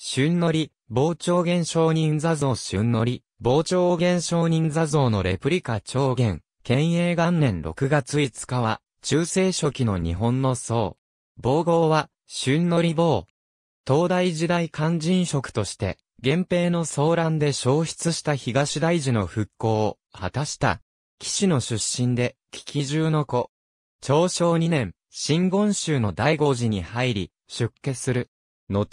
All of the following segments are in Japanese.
春のり、傍聴現象人座像春のり、傍聴現象人座像のレプリカ長元、県営元年6月5日は、中世初期の日本の僧。傍号は、春のり坊。東大時代肝心職として、源平の騒乱で消失した東大寺の復興を果たした。騎士の出身で、危機中の子。長生2年、新言宗の第五寺に入り、出家する。後、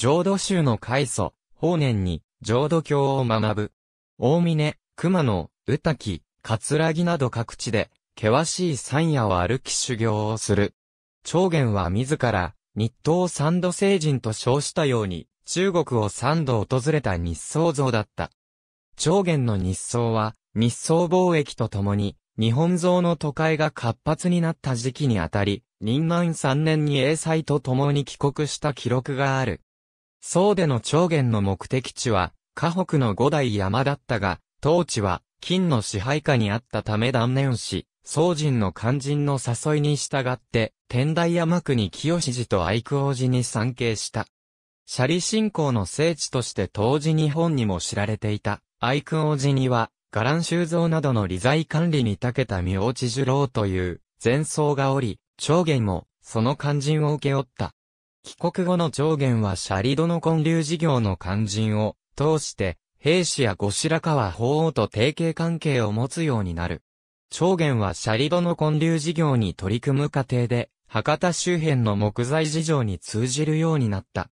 浄土宗の開祖、法年に浄土教を学ぶ。大峰、熊野、宇滝、葛城など各地で、険しい山野を歩き修行をする。長元は自ら、日東三度聖人と称したように、中国を三度訪れた日宋像だった。長元の日宋は、日宋貿易とともに、日本像の都会が活発になった時期にあたり、任満3年に英才と共に帰国した記録がある。宋での長元の目的地は、河北の五代山だったが、当地は、金の支配下にあったため断念し、宋人の肝心の誘いに従って、天台山国清寺と愛久王寺に参詣した。シャリ信仰の聖地として当時日本にも知られていた、愛久王寺には、伽藍修造などの理財管理に長けた明智樹郎という、前僧がおり、長元も、その肝心を受け負った。帰国後の上元はシャリドの建立事業の肝心を通して、兵士や後白河法皇と提携関係を持つようになる。長元はシャリドの建立事業に取り組む過程で、博多周辺の木材事情に通じるようになった。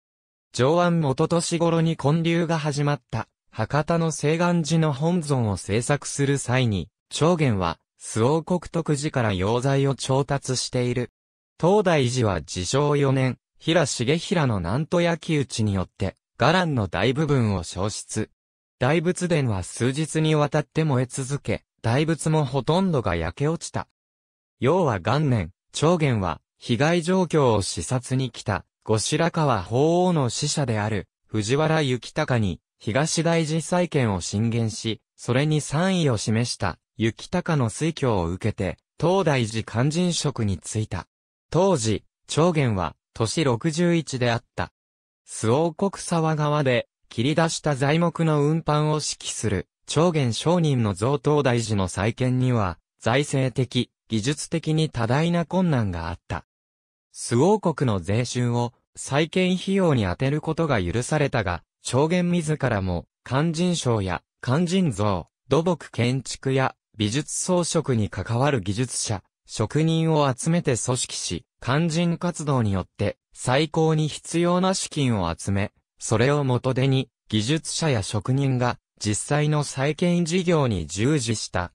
上安元年頃に建立が始まった、博多の西岸寺の本尊を制作する際に、長元は、諏王国徳寺から溶剤を調達している。東大寺は自称4年、平重平の南都焼き討ちによって、伽藍の大部分を消失。大仏殿は数日にわたって燃え続け、大仏もほとんどが焼け落ちた。要は元年、長元は、被害状況を視察に来た、後白河法皇の使者である、藤原行隆に、東大寺再建を進言し、それに賛意を示した、行隆の推挙を受けて、東大寺勧進職に就いた。当時、長元は、年61であった。周王国沢側で、切り出した材木の運搬を指揮する、長元商人の贈答大寺の再建には、財政的、技術的に多大な困難があった。周王国の税収を、再建費用に充てることが許されたが、長元自らも、肝心賞や、肝心像、土木建築や、美術装飾に関わる技術者、職人を集めて組織し、肝心活動によって最高に必要な資金を集め、それを元手に技術者や職人が実際の再建事業に従事した。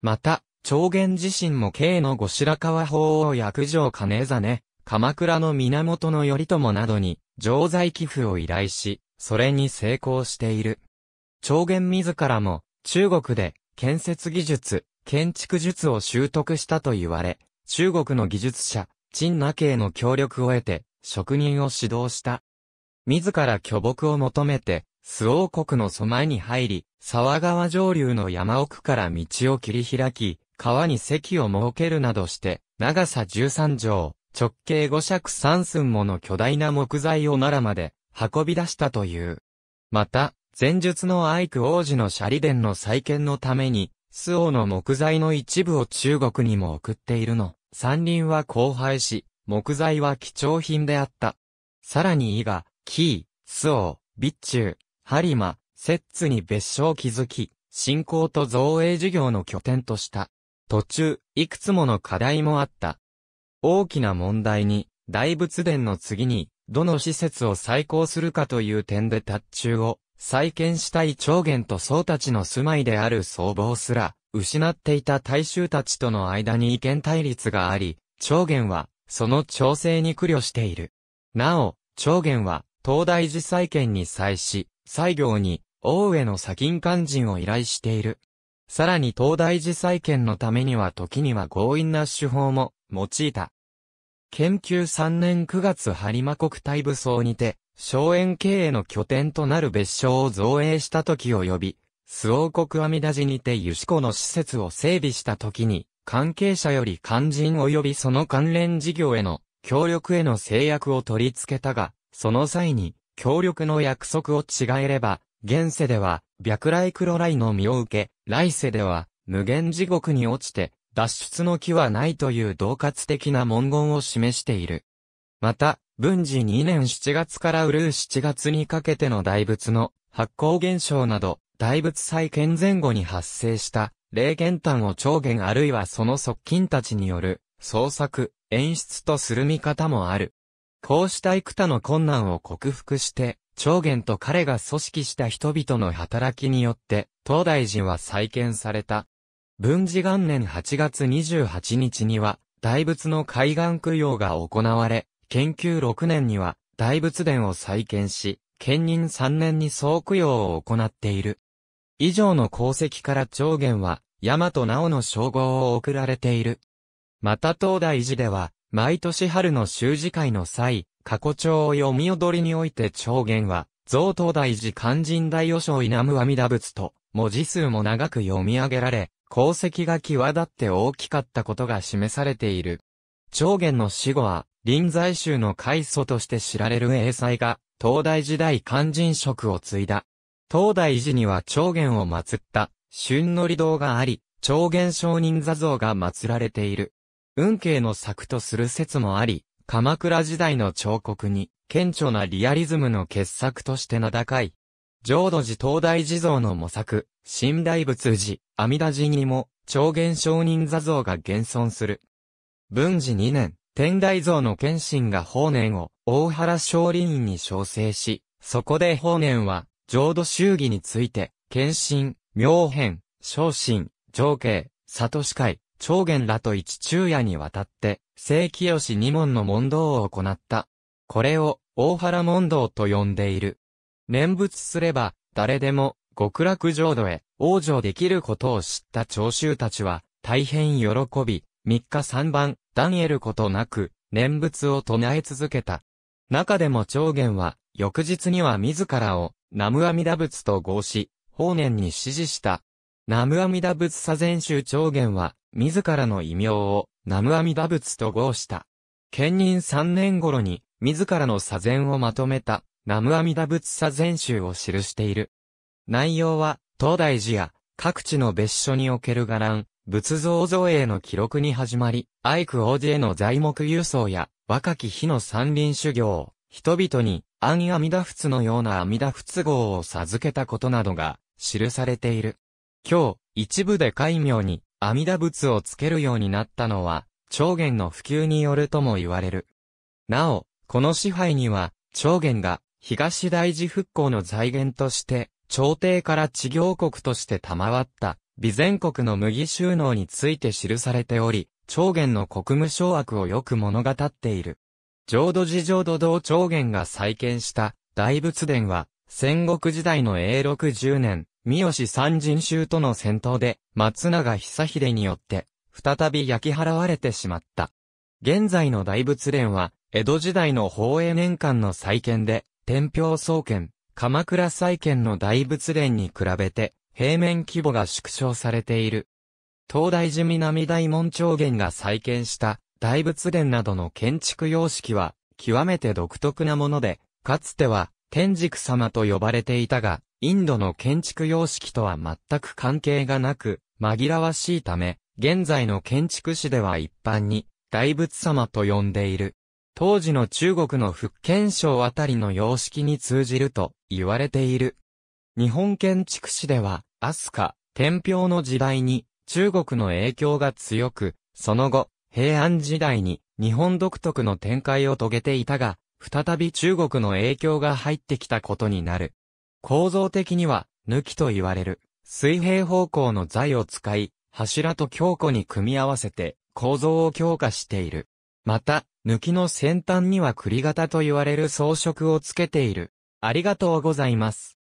また、長元自身も慶の後白河法王役場金ね、鎌倉の源頼朝などに常在寄付を依頼し、それに成功している。長元自らも中国で建設技術、建築術を習得したと言われ、中国の技術者、陳那慶の協力を得て、職人を指導した。自ら巨木を求めて、周王国の備えに入り、沢川上流の山奥から道を切り開き、川に堰を設けるなどして、長さ13畳、直径5尺3寸もの巨大な木材を奈良まで運び出したという。また、前述の愛久王子のシャリ殿の再建のために、周王の木材の一部を中国にも送っているの。山林は荒廃し、木材は貴重品であった。さらに伊賀、紀ー、周王、備中、播磨、摂津に別所を築き、信仰と造営事業の拠点とした。途中、いくつもの課題もあった。大きな問題に、大仏殿の次に、どの施設を再興するかという点で達中を再建したい長元と僧たちの住まいである僧帽すら、失っていた大衆たちとの間に意見対立があり、長元は、その調整に苦慮している。なお、長元は、東大寺再建に際し、西行に、大上の砂金肝人を依頼している。さらに東大寺再建のためには時には強引な手法も用いた。研究3年9月播磨国体武装にて、荘園経営の拠点となる別所を造営した時を呼び、周王国阿弥陀寺にてユ子コの施設を整備した時に、関係者より肝心及びその関連事業への協力への制約を取り付けたが、その際に、協力の約束を違えれば、現世では、白来黒来の身を受け、来世では、無限地獄に落ちて、脱出の気はないという同喝的な文言を示している。また、文治2年7月からうるう7月にかけての大仏の発光現象など、大仏再建前後に発生した、霊玄丹を長元あるいはその側近たちによる、創作、演出とする見方もある。こうした幾多の困難を克服して、長元と彼が組織した人々の働きによって、東大寺は再建された。文治元年8月28日には、大仏の海岸供養が行われ、研究6年には大仏殿を再建し、建任3年に総供養を行っている。以上の功績から長元は、大和直の称号を贈られている。また東大寺では、毎年春の修辞会の際、過去帳を読み踊りにおいて長元は、贈東大寺肝心大和尚稲む阿弥陀仏と、文字数も長く読み上げられ、功績が際立って大きかったことが示されている。長元の死後は、臨済宗の開祖として知られる英才が、東大時代肝心職を継いだ。東大寺には長元を祀った、春のり堂があり、長元商人座像が祀られている。運慶の作とする説もあり、鎌倉時代の彫刻に、顕著なリアリズムの傑作として名高い。浄土寺東大寺像の模索、新大仏寺、阿弥陀寺にも、長元商人座像が現存する。文治2年、天台像の謙信が法然を大原勝林院に招請し、そこで法然は、浄土宗義について、謙信、妙変、昇進、上慶、里司会、長元らと一昼夜にわたって、正清二門の問答を行った。これを、大原問答と呼んでいる。念仏すれば、誰でも、極楽浄土へ、往生できることを知った長州たちは、大変喜び、三日三晩、断得ることなく、念仏を唱え続けた。中でも長元は、翌日には自らを、南無阿弥陀仏と合し、法然に指示した。南無阿弥陀仏左禅宗長元は、自らの異名を、南無阿弥陀仏と合した。兼任3年頃に、自らの左前をまとめた、南無阿弥陀仏左禅宗を記している。内容は、東大寺や、各地の別所における伽藍、仏像造営の記録に始まり、愛久王子への材木輸送や、若き日の山林修行、人々に、安阿弥陀仏のような阿弥陀仏号を授けたことなどが、記されている。今日、一部で戒名に、阿弥陀仏をつけるようになったのは、長元の普及によるとも言われる。なお、この支配には、長元が、東大寺復興の財源として、朝廷から地行国として賜った、備前国の麦収納について記されており、長元の国務掌握をよく物語っている。浄土寺浄土堂長元が再建した大仏殿は、戦国時代の永禄十年、三好三人衆との戦闘で、松永久秀によって、再び焼き払われてしまった。現在の大仏殿は、江戸時代の宝永年間の再建で、天平総建、鎌倉再建の大仏殿に比べて、平面規模が縮小されている。東大寺南大門長元が再建した大仏殿などの建築様式は極めて独特なもので、かつては天竺様と呼ばれていたが、インドの建築様式とは全く関係がなく、紛らわしいため、現在の建築史では一般に大仏様と呼んでいる。当時の中国の福建省あたりの様式に通じると言われている。日本建築史ではアスカ、天平の時代に中国の影響が強く、その後、平安時代に日本独特の展開を遂げていたが、再び中国の影響が入ってきたことになる。構造的には、抜きと言われる、水平方向の材を使い、柱と強固に組み合わせて、構造を強化している。また、抜きの先端には栗型と言われる装飾をつけている。ありがとうございます。